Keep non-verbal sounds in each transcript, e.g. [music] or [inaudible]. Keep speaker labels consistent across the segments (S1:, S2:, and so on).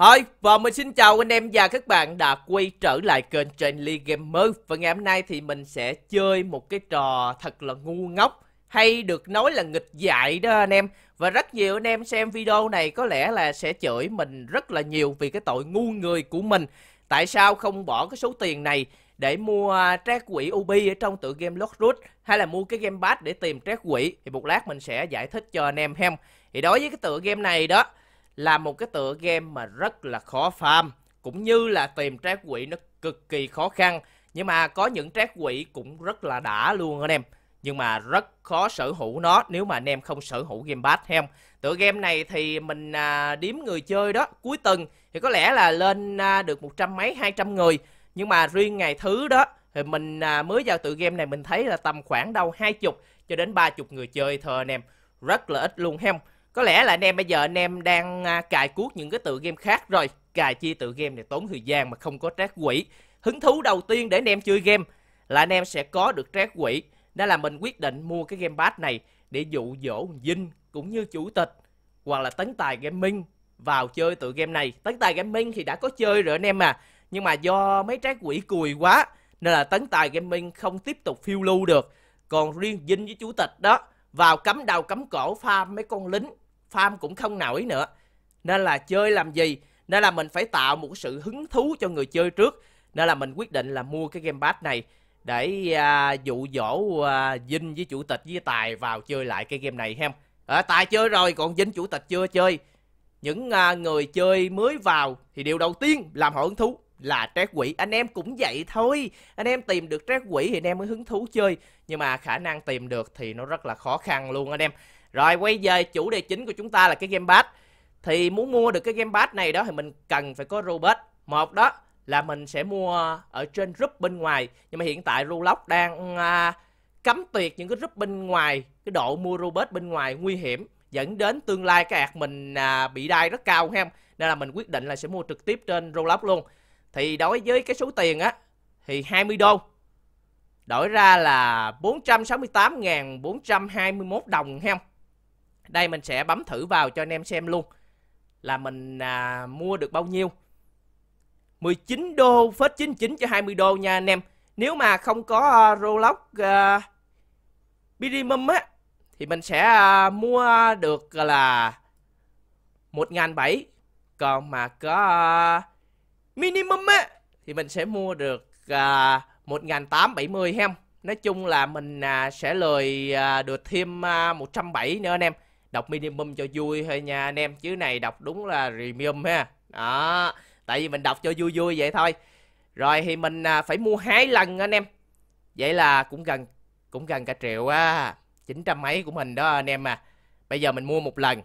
S1: Hi và mình xin chào anh em và các bạn đã quay trở lại kênh trên Lee Gamer Và ngày hôm nay thì mình sẽ chơi một cái trò thật là ngu ngốc Hay được nói là nghịch dại đó anh em Và rất nhiều anh em xem video này có lẽ là sẽ chửi mình rất là nhiều vì cái tội ngu người của mình Tại sao không bỏ cái số tiền này để mua trác quỷ Ubi ở trong tựa game Lost Root hay là mua cái game pass để tìm trác quỷ thì một lát mình sẽ giải thích cho anh em hem thì đối với cái tựa game này đó là một cái tựa game mà rất là khó farm cũng như là tìm trái quỷ nó cực kỳ khó khăn nhưng mà có những trái quỷ cũng rất là đã luôn anh em nhưng mà rất khó sở hữu nó nếu mà anh em không sở hữu game pass hay tựa game này thì mình à, điếm người chơi đó cuối tuần thì có lẽ là lên à, được một trăm mấy hai trăm người nhưng mà riêng ngày thứ đó thì mình à, mới vào tựa game này mình thấy là tầm khoảng đâu hai chục cho đến ba chục người chơi thôi anh em rất là ít luôn hay có lẽ là anh em bây giờ anh em đang à, cài cuốc những cái tựa game khác rồi. Cài chia tựa game này tốn thời gian mà không có trác quỷ. Hứng thú đầu tiên để anh em chơi game là anh em sẽ có được trác quỷ. Đó là mình quyết định mua cái game pass này để dụ dỗ Vinh cũng như chủ tịch hoặc là tấn tài gaming vào chơi tựa game này. Tấn tài gaming thì đã có chơi rồi anh em à. Nhưng mà do mấy trái quỷ cùi quá nên là tấn tài gaming không tiếp tục phiêu lưu được. Còn riêng Vinh với chủ tịch đó vào cấm đầu cấm cổ farm mấy con lính farm cũng không nổi nữa nên là chơi làm gì nên là mình phải tạo một sự hứng thú cho người chơi trước nên là mình quyết định là mua cái game pass này để à, dụ dỗ à, Vinh với chủ tịch với Tài vào chơi lại cái game này hem. À, ờ, Tài chơi rồi còn Vinh chủ tịch chưa chơi. Những à, người chơi mới vào thì điều đầu tiên làm họ hứng thú là trác quỷ anh em cũng vậy thôi anh em tìm được trác quỷ thì anh em mới hứng thú chơi nhưng mà khả năng tìm được thì nó rất là khó khăn luôn anh em rồi quay về chủ đề chính của chúng ta là cái game pass thì muốn mua được cái game pass này đó thì mình cần phải có robot một đó là mình sẽ mua ở trên group bên ngoài nhưng mà hiện tại Rulox đang à, cấm tuyệt những cái group bên ngoài cái độ mua robot bên ngoài nguy hiểm dẫn đến tương lai cái ạc mình à, bị đai rất cao ha nên là mình quyết định là sẽ mua trực tiếp trên Roblox luôn thì đối với cái số tiền á Thì 20 đô Đổi ra là 468.421 đồng ha Đây mình sẽ bấm thử vào cho anh em xem luôn Là mình à, mua được bao nhiêu 19 đô phết 99 cho 20 đô nha anh em Nếu mà không có uh, à, Rolex uh, à, Minimum á Thì mình sẽ uh, mua được là 1.700 Còn mà có uh, minimum á thì mình sẽ mua được à, một tám bảy mươi hem. Nói chung là mình à, sẽ lời à, được thêm à, một trăm bảy nữa anh em. Đọc minimum cho vui thôi nha anh em, chứ này đọc đúng là premium ha. Đó, tại vì mình đọc cho vui vui vậy thôi. Rồi thì mình à, phải mua hai lần anh em. Vậy là cũng gần cũng gần cả triệu á. trăm mấy của mình đó anh em à. Bây giờ mình mua một lần.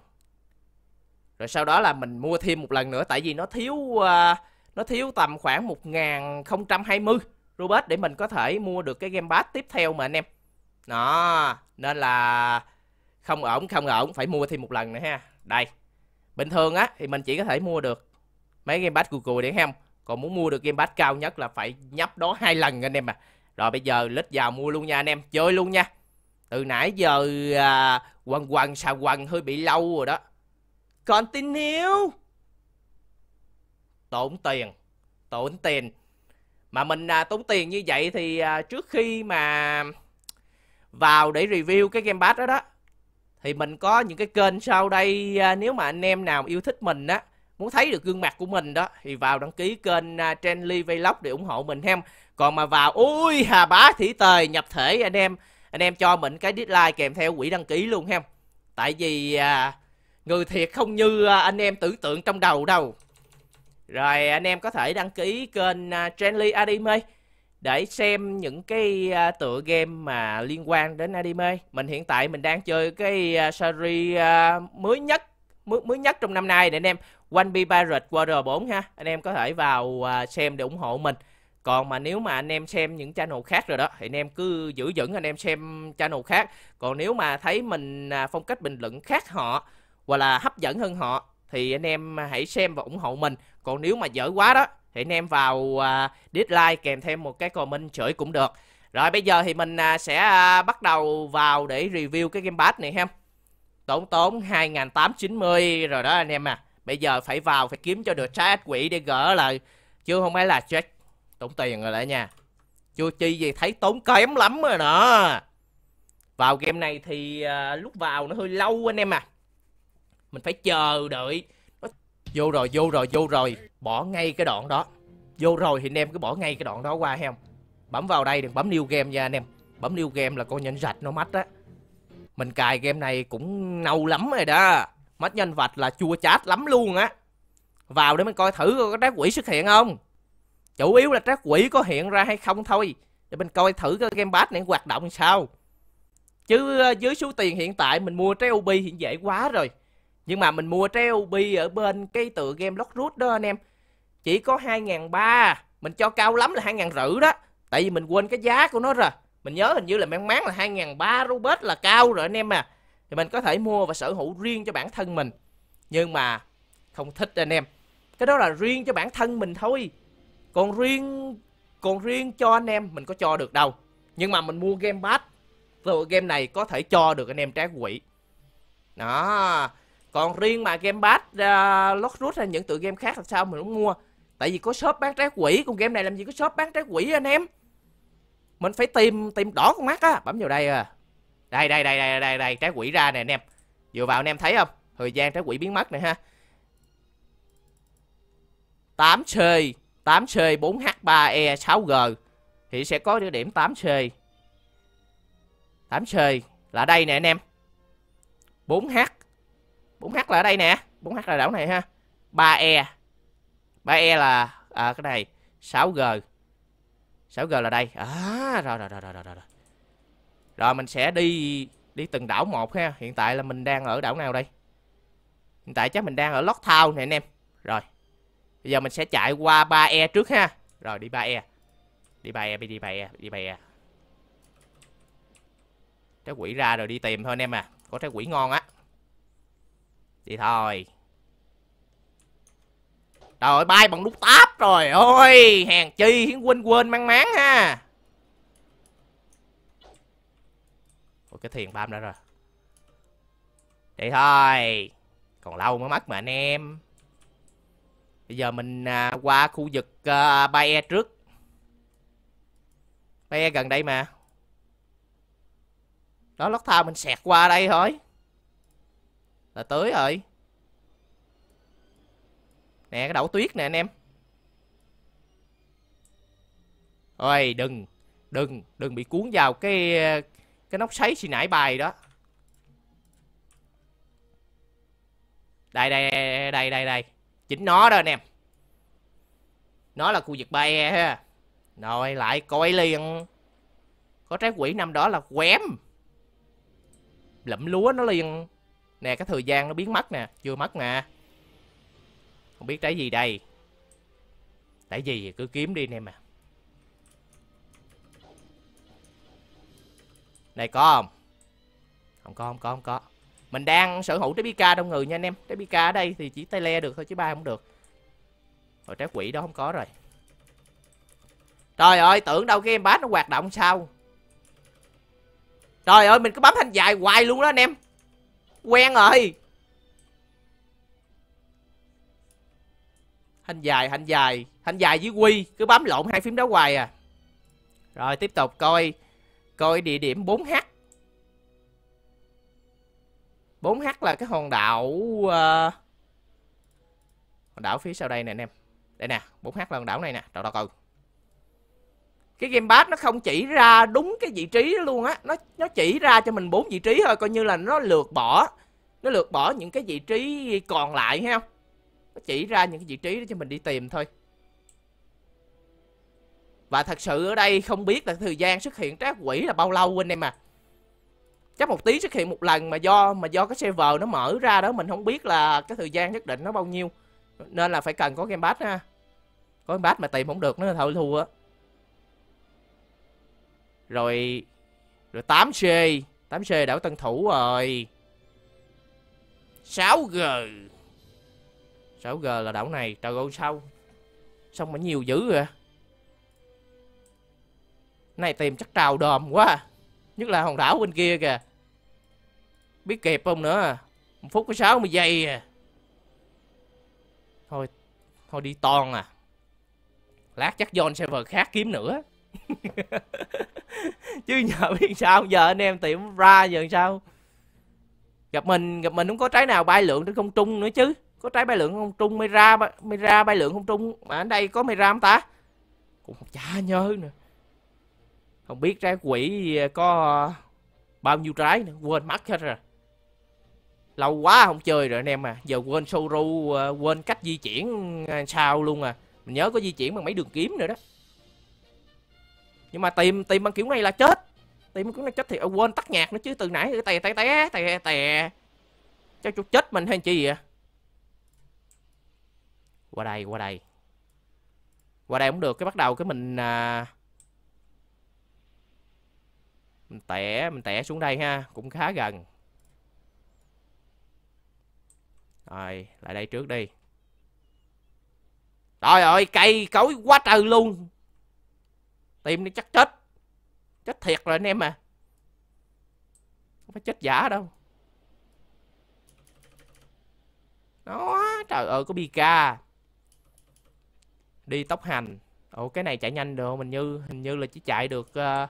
S1: Rồi sau đó là mình mua thêm một lần nữa tại vì nó thiếu uh, nó thiếu tầm khoảng 1020 Robert để mình có thể mua được cái game pass tiếp theo mà anh em. Đó, nên là không ổn không ổn phải mua thêm một lần nữa ha. Đây. Bình thường á thì mình chỉ có thể mua được mấy game pass cùi cùi để không. Còn muốn mua được game pass cao nhất là phải nhấp đó hai lần anh em à. Rồi bây giờ lít vào mua luôn nha anh em, chơi luôn nha. Từ nãy giờ à, quần quần xà quần hơi bị lâu rồi đó. Continue tốn tiền tốn tiền mà mình à, tốn tiền như vậy thì à, trước khi mà vào để review cái game pass đó đó thì mình có những cái kênh sau đây à, nếu mà anh em nào yêu thích mình á muốn thấy được gương mặt của mình đó thì vào đăng ký kênh à, Trenly Vlog để ủng hộ mình hem còn mà vào ui hà bá thủy tề nhập thể anh em anh em cho mình cái dislike kèm theo quỹ đăng ký luôn hem tại vì à, người thiệt không như à, anh em tưởng tượng trong đầu đâu rồi anh em có thể đăng ký kênh à, Trenly Anime để xem những cái à, tựa game mà liên quan đến anime. Mình hiện tại mình đang chơi cái à, series mới nhất mới, nhất trong năm nay để anh em, One Piece Pirate Warrior 4 ha. Anh em có thể vào xem để ủng hộ mình. Còn mà nếu mà anh em xem những channel khác rồi đó thì anh em cứ giữ vững anh em xem channel khác. Còn nếu mà thấy mình phong cách bình luận khác họ hoặc là hấp dẫn hơn họ thì anh em hãy xem và ủng hộ mình còn nếu mà dở quá đó thì anh em vào uh, à, dislike kèm thêm một cái comment chửi cũng được rồi bây giờ thì mình uh, sẽ uh, bắt đầu vào để review cái game pass này ha tốn tốn 2890 rồi đó anh em à bây giờ phải vào phải kiếm cho được trái ác quỷ để gỡ lại chứ không phải là chết tốn tiền rồi lại nha chưa chi gì thấy tốn kém lắm rồi nè vào game này thì uh, lúc vào nó hơi lâu anh em à mình phải chờ đợi vô rồi vô rồi vô rồi bỏ ngay cái đoạn đó vô rồi thì anh em cứ bỏ ngay cái đoạn đó qua hay không bấm vào đây đừng bấm new game nha anh em bấm new game là con nhân rạch nó mách á mình cài game này cũng lâu lắm rồi đó mách nhân vạch là chua chát lắm luôn á vào để mình coi thử có trái quỷ xuất hiện không chủ yếu là trái quỷ có hiện ra hay không thôi để mình coi thử cái game bát này hoạt động sao chứ ờ, dưới số tiền hiện tại mình mua trái ubi hiện dễ quá rồi nhưng mà mình mua treo bi ở bên cái tựa game Lockroot đó anh em. Chỉ có 2.300, mình cho cao lắm là 2.500 000 đó. Tại vì mình quên cái giá của nó rồi. Mình nhớ hình như là mang máng là 2.300 Robert là cao rồi anh em à. Thì mình có thể mua và sở hữu riêng cho bản thân mình. Nhưng mà không thích anh em. Cái đó là riêng cho bản thân mình thôi. Còn riêng còn riêng cho anh em mình có cho được đâu. Nhưng mà mình mua game pass. Rồi game này có thể cho được anh em trái quỷ. Đó còn riêng mà game pass uh, Lost Root hay những tựa game khác làm sao mình muốn mua tại vì có shop bán trái quỷ còn game này làm gì có shop bán trái quỷ anh em mình phải tìm tìm đỏ con mắt á bấm vào đây à đây đây đây đây đây đây trái quỷ ra nè anh em vừa vào anh em thấy không thời gian trái quỷ biến mất này ha 8C 8C 4H3E 6G thì sẽ có địa điểm 8C 8C là đây nè anh em 4H 4H là ở đây nè 4H là đảo này ha 3E 3E là à, cái này 6G 6G là đây à, rồi, rồi, rồi, rồi, rồi, rồi Rồi mình sẽ đi đi từng đảo một ha Hiện tại là mình đang ở đảo nào đây Hiện tại chắc mình đang ở Lost Town nè anh em Rồi Bây giờ mình sẽ chạy qua 3E trước ha Rồi đi 3E Đi 3E đi 3E Đi 3E e. Trái quỷ ra rồi đi tìm thôi anh em à Có trái quỷ ngon á thì thôi Trời ơi bay bằng nút táp rồi ôi Hàng chi hiến quên quên mang máng ha Ủa cái thiền bam đã rồi Vậy thôi Còn lâu mới mất mà anh em Bây giờ mình à, qua khu vực à, Bae trước Bae gần đây mà Đó lót thao mình xẹt qua đây thôi là tới rồi Nè cái đậu tuyết nè anh em Ôi đừng Đừng Đừng bị cuốn vào cái Cái nóc sấy xì nải bài đó Đây đây đây đây đây Chính nó đó anh em Nó là khu vực ba e ha Rồi lại coi liền Có trái quỷ năm đó là quém Lụm lúa nó liền Nè cái thời gian nó biến mất nè Chưa mất nè Không biết trái gì đây Tại gì cứ kiếm đi nè mà Này có không Không có không có không có Mình đang sở hữu trái pika đông người nha anh em Trái pika ở đây thì chỉ tay le được thôi chứ ba không được Rồi trái quỷ đó không có rồi Trời ơi tưởng đâu cái em bát nó hoạt động sao Trời ơi mình cứ bấm thanh dài hoài luôn đó anh em quen rồi hình dài hình dài hình dài với quy cứ bấm lộn hai phím đó hoài à rồi tiếp tục coi coi địa điểm 4h 4h là cái hòn đảo uh, hòn đảo phía sau đây nè anh em đây nè 4h là hòn đảo này nè đâu đâu coi cái game gamepad nó không chỉ ra đúng cái vị trí đó luôn á nó nó chỉ ra cho mình bốn vị trí thôi coi như là nó lược bỏ nó lược bỏ những cái vị trí còn lại ha nó chỉ ra những cái vị trí đó cho mình đi tìm thôi và thật sự ở đây không biết là thời gian xuất hiện trác quỷ là bao lâu quên em à chắc một tí xuất hiện một lần mà do mà do cái server nó mở ra đó mình không biết là cái thời gian nhất định nó bao nhiêu nên là phải cần có game gamepad ha có game gamepad mà tìm không được nó thôi thua á rồi rồi 8C 8C đảo tân thủ rồi 6G 6G là đảo này Trời ơi sao Xong mà nhiều dữ rồi Này tìm chắc trào đòm quá Nhất là hòn đảo bên kia kìa Biết kịp không nữa Một phút có 60 giây à Thôi Thôi đi toàn à Lát chắc John server khác kiếm nữa [laughs] chứ nhờ biết sao giờ anh em tiệm ra giờ sao gặp mình gặp mình cũng có trái nào bay lượng trên không trung nữa chứ có trái bay lượng không trung mới ra mới ra bay lượng không trung mà ở đây có mày ra không ta cũng không chả nhớ nữa không biết trái quỷ có bao nhiêu trái nữa quên mất hết rồi lâu quá không chơi rồi anh em à giờ quên sâu ru à, quên cách di chuyển à, sao luôn à mình nhớ có di chuyển bằng mấy đường kiếm nữa đó nhưng mà tìm tìm bằng kiểu này là chết tìm bằng kiểu này chết thì quên tắt nhạc nữa chứ từ nãy tè tè tè tè tè cho chút chết mình hay chi vậy qua đây qua đây qua đây cũng được cái bắt đầu cái mình à... mình tè mình tẻ xuống đây ha cũng khá gần rồi lại đây trước đi trời ơi cây cối quá trời luôn Tìm đi chắc chết Chết thiệt rồi anh em à Không phải chết giả đâu nó Trời ơi có bika Đi tốc hành Ồ cái này chạy nhanh được Mình như hình như là chỉ chạy được uh,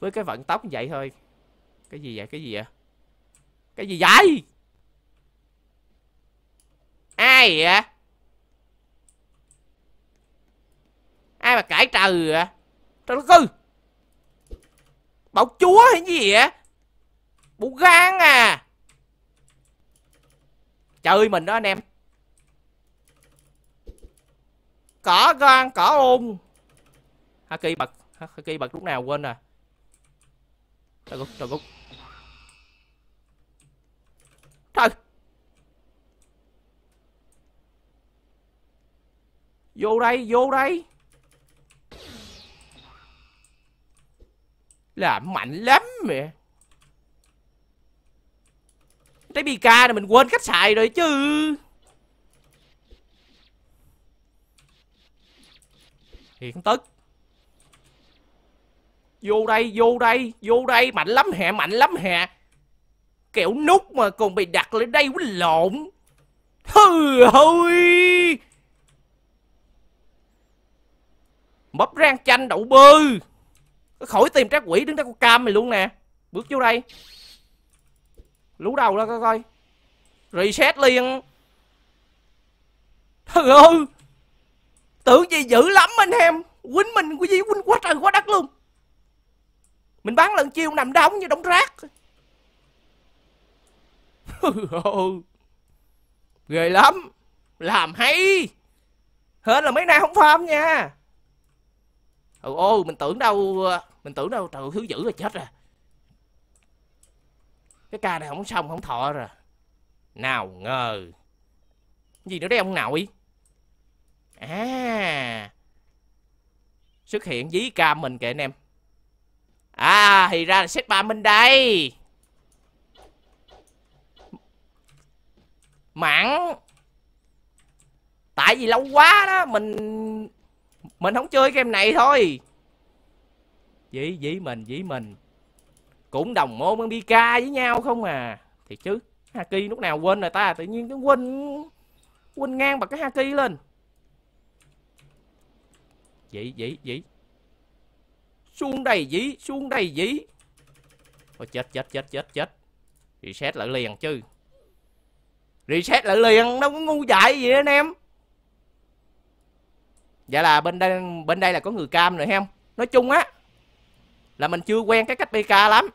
S1: Với cái vận tốc như vậy thôi Cái gì vậy cái gì vậy Cái gì vậy Ai vậy Ai mà cãi trừ vậy trời đất ơi bảo chúa hay gì vậy bố gan à chơi mình đó anh em cỏ gan cỏ ôn haki bật haki bật lúc nào quên à trời cút trời cút trời vô đây vô đây là mạnh lắm mẹ Trái PK này mình quên cách xài rồi chứ Hiện tức Vô đây, vô đây, vô đây Mạnh lắm hè, mạnh lắm hè Kiểu nút mà còn bị đặt lên đây quýnh lộn Hừ hôi Mấp rang chanh đậu bư khỏi tìm trác quỷ đứng ra con cam mày luôn nè bước vô đây lú đầu ra coi coi reset liền Thằng ơi Tưởng gì dữ lắm anh em Quýnh mình cái gì quýnh quá trời quá đất luôn Mình bán lần chiêu nằm đóng như đống rác Ghê lắm Làm hay Hên là mấy nay không farm nha ừ mình tưởng đâu mình tưởng đâu trời thứ dữ là chết rồi cái ca này không xong không thọ rồi nào ngờ gì nữa đấy ông nội à xuất hiện dí cam mình kìa anh em à thì ra là xếp ba mình đây mặn tại vì lâu quá đó mình mình không chơi game này thôi Dí dí mình dí mình Cũng đồng môn ăn BK với nhau không à Thì chứ Haki lúc nào quên rồi ta Tự nhiên cái quên Quên ngang bật cái Haki lên Dí dí dí Xuống đây dí Xuống đây dí Thôi chết chết chết chết chết Reset lại liền chứ Reset lại liền Đâu có ngu dại gì anh em Vậy dạ là bên đây bên đây là có người cam rồi không? Nói chung á là mình chưa quen cái cách PK lắm.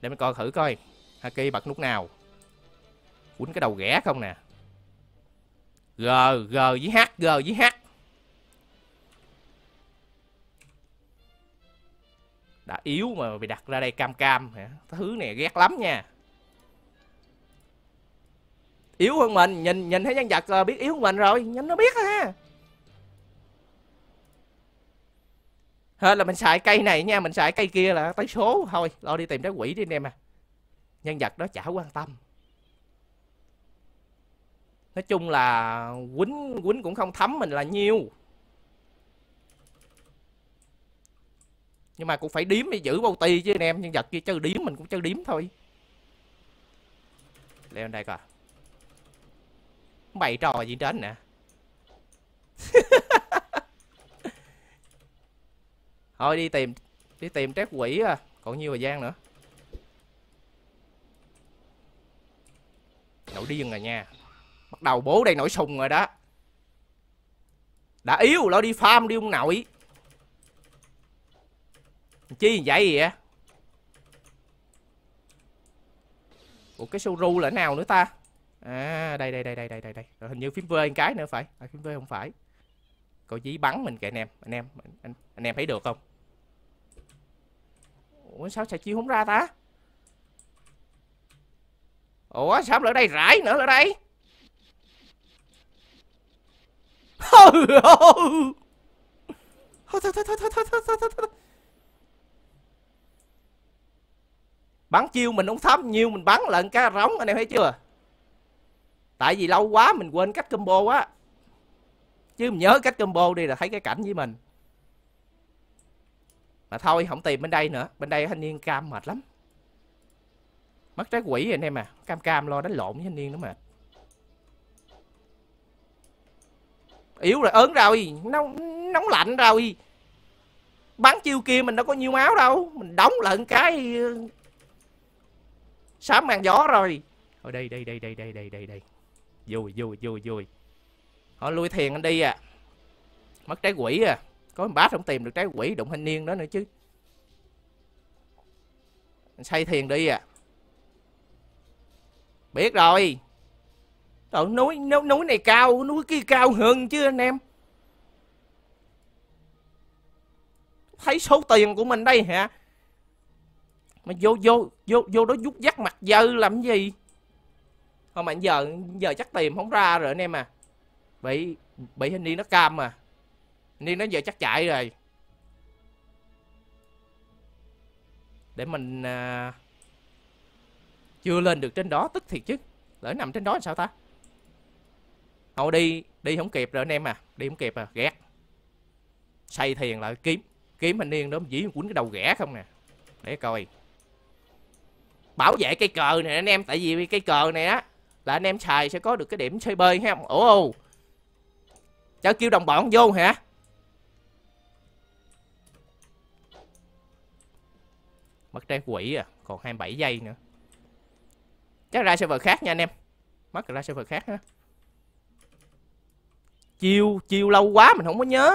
S1: Để mình coi thử coi. Haki bật nút nào. Quýnh cái đầu ghẻ không nè. G, G với H, G với H. Đã yếu mà bị đặt ra đây cam cam hả? Thứ này ghét lắm nha yếu hơn mình nhìn nhìn thấy nhân vật ờ, biết yếu hơn mình rồi nhanh nó biết ha Hên là mình xài cây này nha Mình xài cây kia là tới số Thôi lo đi tìm trái quỷ đi anh em à Nhân vật đó chả quan tâm Nói chung là Quýnh quýnh cũng không thấm mình là nhiêu Nhưng mà cũng phải điếm để giữ bao ti chứ anh em Nhân vật kia chơi điếm mình cũng chơi điếm thôi Leo đây coi bày trò gì trên nè [laughs] thôi đi tìm đi tìm trác quỷ à còn nhiều thời gian nữa nổi điên rồi nha bắt đầu bố đây nổi sùng rồi đó đã yếu lo đi farm đi ông nội chi vậy vậy ủa cái ru là nào nữa ta à đây đây đây đây đây đây đây hình như phím vơi cái nữa phải à, phím vơi không phải cậu dí bắn mình kìa anh em anh em anh, anh em thấy được không ủa sao xà chi không ra ta ủa sao lại đây rải nữa lại đây thôi thôi thôi thôi thôi thôi thôi thôi bắn chiêu mình không thấm nhiều mình bắn lận cá rống anh em thấy chưa tại vì lâu quá mình quên cách combo quá chứ mình nhớ cách combo đi là thấy cái cảnh với mình mà thôi không tìm bên đây nữa bên đây thanh niên cam mệt lắm mất trái quỷ anh em à cam cam lo đánh lộn với thanh niên đó mà yếu rồi ớn rồi nóng nóng lạnh rồi bắn chiêu kia mình đâu có nhiêu máu đâu mình đóng lận cái sám ờ, màn gió rồi ở đây đây đây đây đây đây đây đây Vui vui vui vui Họ lui thiền anh đi à Mất trái quỷ à Có bát không tìm được trái quỷ đụng thanh niên đó nữa chứ anh Xây thiền đi à Biết rồi Trời núi, núi, núi này cao, núi kia cao hơn chứ anh em Thấy số tiền của mình đây hả Mà vô vô vô vô đó vút dắt mặt dơ làm gì không mà giờ giờ chắc tìm không ra rồi anh em à bị bị hình niên nó cam mà niên nó giờ chắc chạy rồi để mình à, chưa lên được trên đó tức thiệt chứ lỡ nằm trên đó làm sao ta thôi đi đi không kịp rồi anh em à đi không kịp à ghét xây thiền lại kiếm kiếm anh niên đó dĩ quýnh cái đầu ghẻ không nè để coi bảo vệ cây cờ này anh em tại vì cây cờ này á là anh em xài sẽ có được cái điểm bơi ha. Ồ. Chả kêu đồng bọn vô hả? Mất trái quỷ à, còn 27 giây nữa. Chắc ra server khác nha anh em. Mất ra server khác ha. Chiêu, chiêu lâu quá mình không có nhớ.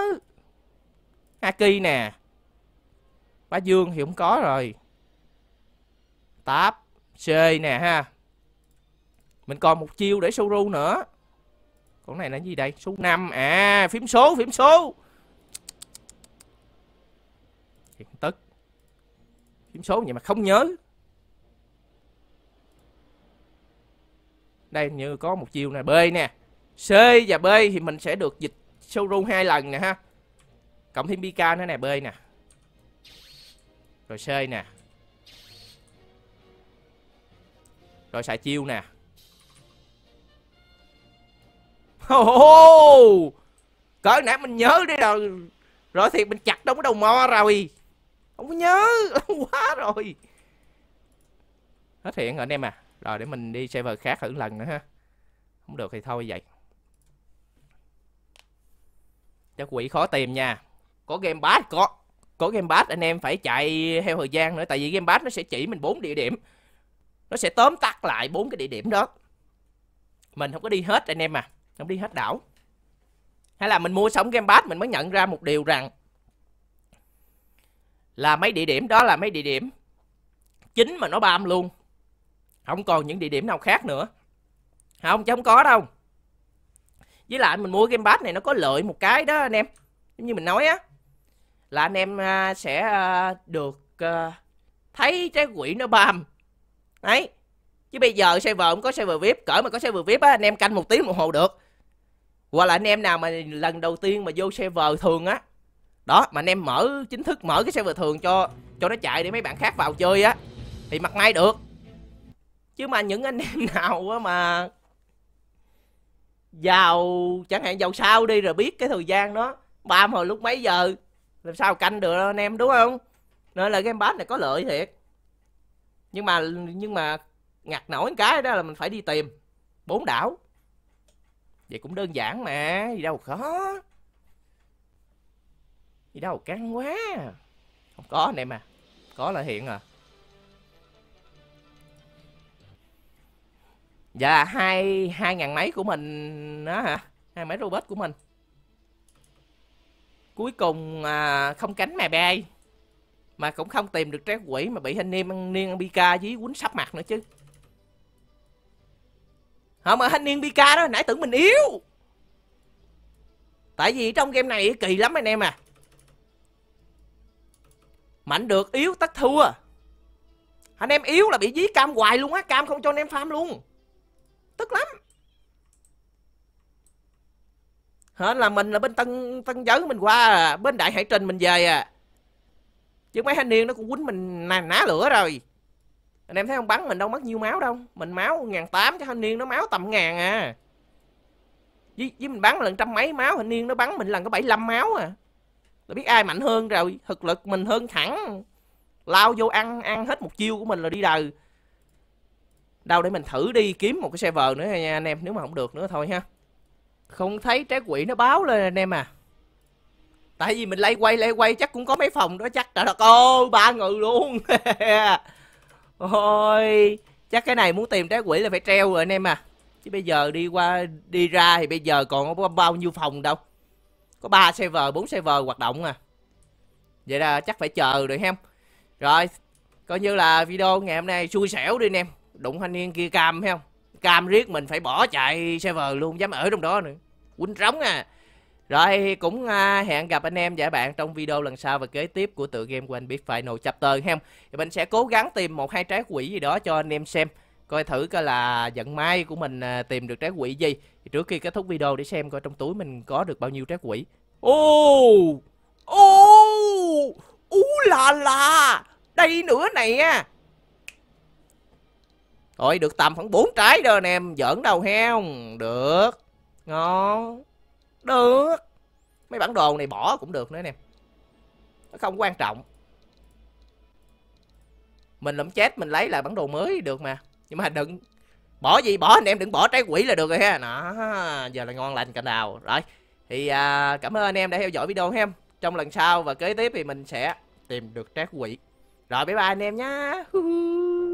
S1: Haki nè. Bá Dương thì không có rồi. Táp C nè ha mình còn một chiêu để solo nữa Con này là gì đây? Số 5 À phím số phím số Hiện tức Phím số vậy mà không nhớ Đây như có một chiêu này B nè C và B thì mình sẽ được dịch showroom hai lần nè ha Cộng thêm PK nữa nè B nè Rồi C nè Rồi xài chiêu nè oh, cỡ nãy mình nhớ đi rồi rồi thì mình chặt đâu có đầu mò rồi không có nhớ [laughs] lâu quá rồi hết hiện rồi anh em à rồi để mình đi server khác thử lần nữa ha không được thì thôi vậy chắc quỷ khó tìm nha có game pass có có game pass anh em phải chạy theo thời gian nữa tại vì game pass nó sẽ chỉ mình bốn địa điểm nó sẽ tóm tắt lại bốn cái địa điểm đó mình không có đi hết anh em à không đi hết đảo hay là mình mua sống game pass mình mới nhận ra một điều rằng là mấy địa điểm đó là mấy địa điểm chính mà nó bam luôn không còn những địa điểm nào khác nữa không chứ không có đâu với lại mình mua game pass này nó có lợi một cái đó anh em giống như mình nói á là anh em à, sẽ à, được à, thấy trái quỷ nó bam đấy chứ bây giờ server không có server vip cỡ mà có server vip á anh em canh một tiếng một hồ được hoặc là anh em nào mà lần đầu tiên mà vô server thường á đó mà anh em mở chính thức mở cái server thường cho cho nó chạy để mấy bạn khác vào chơi á thì mặt may được chứ mà những anh [laughs] em nào mà vào chẳng hạn vào sau đi rồi biết cái thời gian đó ba hồi lúc mấy giờ làm sao canh được anh em đúng không nên là game pass này có lợi thiệt nhưng mà nhưng mà ngặt nổi cái đó là mình phải đi tìm bốn đảo Vậy cũng đơn giản mà Gì đâu khó Gì đâu căng quá Không có anh em à Có là hiện à Dạ hai hai ngàn mấy của mình đó hả hai mấy robot của mình cuối cùng à, không cánh mà bay mà cũng không tìm được trái quỷ mà bị anh niêm niên bika với quýnh sắp mặt nữa chứ không mà thanh niên Pika đó nãy tưởng mình yếu Tại vì trong game này kỳ lắm anh em à Mạnh được yếu tất thua Anh em yếu là bị dí cam hoài luôn á Cam không cho anh em farm luôn Tức lắm Hả là mình là bên Tân Tân Giới mình qua à. Bên Đại Hải Trình mình về à Chứ mấy thanh niên nó cũng quýnh mình nà ná lửa rồi anh em thấy không bắn mình đâu mất nhiêu máu đâu mình máu ngàn tám chứ thanh niên nó máu tầm ngàn à với, với mình bắn lần trăm mấy máu thanh niên nó bắn mình lần có 75 máu à là biết ai mạnh hơn rồi thực lực mình hơn thẳng lao vô ăn ăn hết một chiêu của mình là đi đời đâu để mình thử đi kiếm một cái server nữa nha anh em nếu mà không được nữa thôi ha không thấy trái quỷ nó báo lên anh em à tại vì mình lay quay lay quay chắc cũng có mấy phòng đó chắc trời đất ơi ba ngự luôn [laughs] Ôi, chắc cái này muốn tìm trái quỷ là phải treo rồi anh em à. Chứ bây giờ đi qua đi ra thì bây giờ còn có bao nhiêu phòng đâu. Có 3 server, 4 server hoạt động à. Vậy là chắc phải chờ rồi em. Rồi, coi như là video ngày hôm nay xui xẻo đi anh em. Đụng thanh niên kia cam thấy không? Cam riết mình phải bỏ chạy server luôn, dám ở trong đó nữa. Quýnh trống à. Rồi cũng uh, hẹn gặp anh em và bạn trong video lần sau và kế tiếp của tựa game của anh biết Final Chapter ha. Thì mình sẽ cố gắng tìm một hai trái quỷ gì đó cho anh em xem. Coi thử coi là vận may của mình uh, tìm được trái quỷ gì. Thì trước khi kết thúc video để xem coi trong túi mình có được bao nhiêu trái quỷ. Ô! Oh! Ô! Ú là là! Đây nữa này nè! Rồi được tầm khoảng 4 trái đó anh em, giỡn đầu heo. Được. Ngon. Được Mấy bản đồ này bỏ cũng được nữa anh em Nó không quan trọng Mình lụm chết mình lấy lại bản đồ mới được mà Nhưng mà đừng Bỏ gì bỏ anh em đừng bỏ trái quỷ là được rồi ha Đó Giờ là ngon lành cành đào Rồi Thì à, cảm ơn anh em đã theo dõi video em, Trong lần sau và kế tiếp thì mình sẽ Tìm được trái quỷ Rồi bye bye anh em nhá